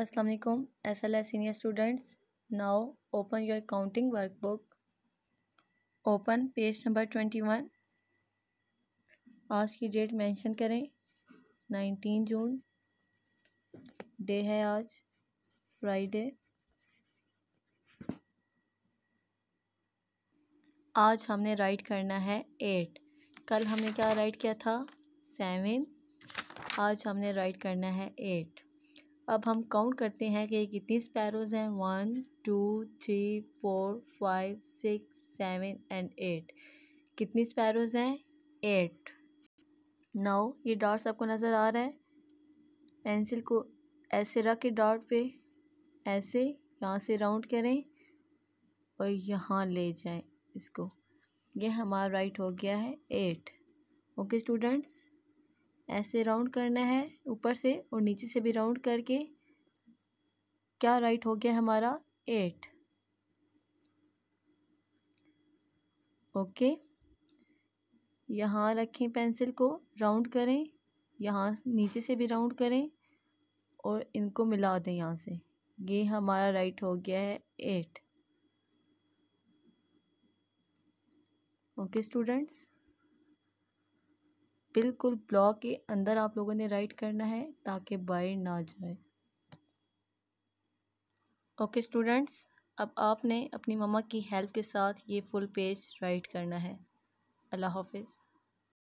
अस्सलाम वालेकुम SLS senior students now open your counting workbook open page number twenty one आज की date mention करें नाइनटीन जून डे है आज फ्राइडे आज हमने राइट करना है एट कल हमने क्या राइट किया था सेवन आज हमने राइट करना है एट अब हम काउंट करते हैं कि कितनी स्पैरोज़ हैं one two three four five six seven and eight कितनी स्पैरोज़ हैं एट नौ ये डॉट्स आपको नज़र आ रहा है पेंसिल को ऐसे रख के डॉट पे ऐसे यहाँ से राउंड करें और यहाँ ले जाएं इसको ये हमारा राइट हो गया है एट ओके स्टूडेंट्स ऐसे राउंड करना है ऊपर से और नीचे से भी राउंड करके क्या राइट हो गया हमारा एट ओके यहाँ रखें पेंसिल को राउंड करें यहाँ नीचे से भी राउंड करें और इनको मिला दें यहाँ से ये हमारा राइट हो गया है एट ओके स्टूडेंट्स बिल्कुल ब्लॉक के अंदर आप लोगों ने राइट करना है ताकि बाहर ना जाए ओके स्टूडेंट्स अब आपने अपनी ममा की हेल्प के साथ ये फुल पेज राइट करना है अल्लाह हाफिज़